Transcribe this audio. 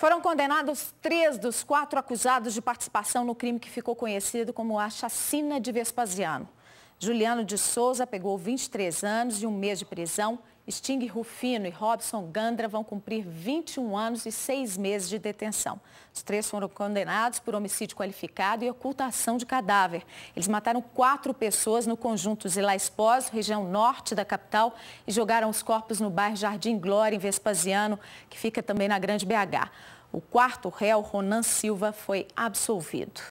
Foram condenados três dos quatro acusados de participação no crime que ficou conhecido como a chacina de Vespasiano. Juliano de Souza pegou 23 anos e um mês de prisão. Sting Rufino e Robson Gandra vão cumprir 21 anos e seis meses de detenção. Os três foram condenados por homicídio qualificado e ocultação de cadáver. Eles mataram quatro pessoas no conjunto Zilais Pós, região norte da capital, e jogaram os corpos no bairro Jardim Glória, em Vespasiano, que fica também na Grande BH. O quarto réu, Ronan Silva, foi absolvido.